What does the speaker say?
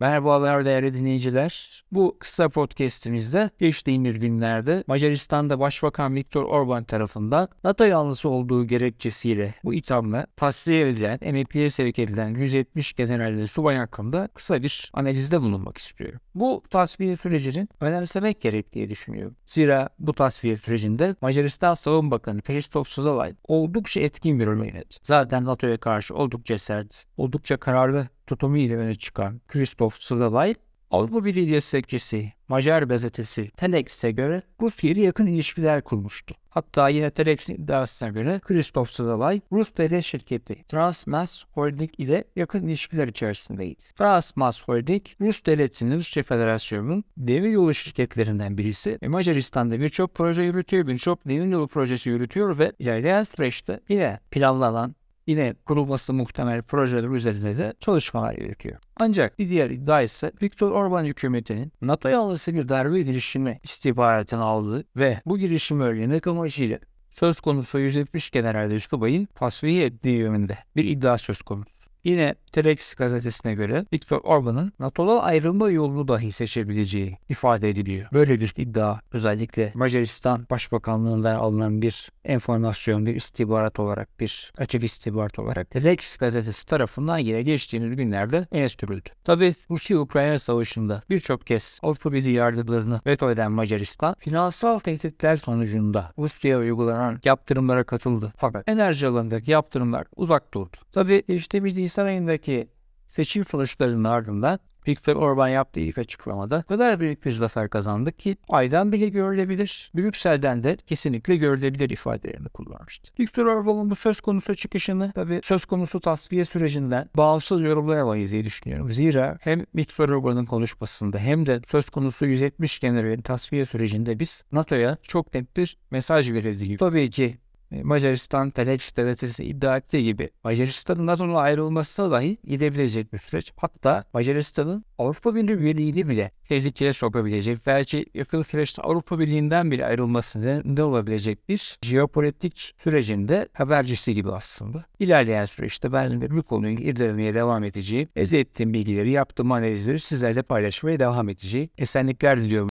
Merhabalar değerli dinleyiciler. Bu kısa podcastimizde geçtiğimiz günlerde Macaristan'da Başbakan Viktor Orban tarafından NATO yanlısı olduğu gerekçesiyle bu ithamla tasfiye edilen, emekliye sevk edilen 170 general ve subay hakkında kısa bir analizde bulunmak istiyorum. Bu tasfiye sürecinin önemsemek gerek diye düşünüyorum. Zira bu tasfiye sürecinde Macaristan Savunma Bakanı Peştov Sızalay oldukça etkin bir rol yönetti. Zaten NATO'ya karşı oldukça sert, oldukça kararlı tutumu ile öne çıkan Christoph Sladay, Avrupa Birliği destekçisi Macar gazetesi Telex'e göre Rusya'ya yakın ilişkiler kurmuştu. Hatta yine Telex'in iddiasına göre Christoph Sadalay Rus devlet şirketi Transmas Holding ile yakın ilişkiler içerisindeydi. Transmas Holding, Rus devletinin Rusya Federasyonu'nun demir yolu şirketlerinden birisi ve Macaristan'da birçok proje yürütüyor, birçok demir yolu projesi yürütüyor ve ilerleyen süreçte yine planlanan yine kurulması muhtemel projeler üzerinde de çalışmalar gerekiyor. Ancak bir diğer iddia ise Viktor Orban hükümetinin NATO yanlısı bir darbe girişimi istihbaratını aldı ve bu girişim örgünek amacıyla söz konusu 170 general üslubayın tasfiye ettiği yönünde bir iddia söz konusu. Yine Telex gazetesine göre Viktor Orban'ın NATO'dan ayrılma yolunu dahi seçebileceği ifade ediliyor. Böyle bir iddia özellikle Macaristan Başbakanlığından alınan bir enformasyon, bir istihbarat olarak, bir açık istihbarat olarak Telex gazetesi tarafından yine geçtiğimiz günlerde enstitülüldü. Tabi Rusya-Ukrayna savaşında birçok kez Avrupa Birliği yardımlarını veto eden Macaristan, finansal tehditler sonucunda Rusya'ya uygulanan yaptırımlara katıldı. Fakat enerji alanındaki yaptırımlar uzak durdu. Tabi geçtiğimiz Nisan ayındaki seçim sonuçlarının ardından Viktor Orban yaptığı ilk açıklamada o kadar büyük bir zafer kazandık ki aydan bile görülebilir, Brüksel'den de kesinlikle görülebilir ifadelerini kullanmıştı. Viktor Orban'ın bu söz konusu çıkışını tabi söz konusu tasfiye sürecinden bağımsız yorumlayamayız diye düşünüyorum. Zira hem Viktor Orban'ın konuşmasında hem de söz konusu 170 generalin tasfiye sürecinde biz NATO'ya çok net bir mesaj verildiği. Tabii ki ee, Macaristan Telex Devleti'si iddia ettiği gibi Macaristan'ın NATO'nun ayrılmasına dahi gidebilecek bir süreç. Hatta Macaristan'ın Avrupa Birliği üyeliğini bile tehlikeye sokabilecek. Belki yakın süreçte Avrupa Birliği'nden bile ayrılmasını ne olabilecek bir jeopolitik sürecinde habercisi gibi aslında. İlerleyen süreçte ben bu konuyu irdelemeye devam edeceğim. Elde ettiğim bilgileri, yaptığım analizleri sizlerle paylaşmaya devam edeceğim. Esenlikler diliyorum.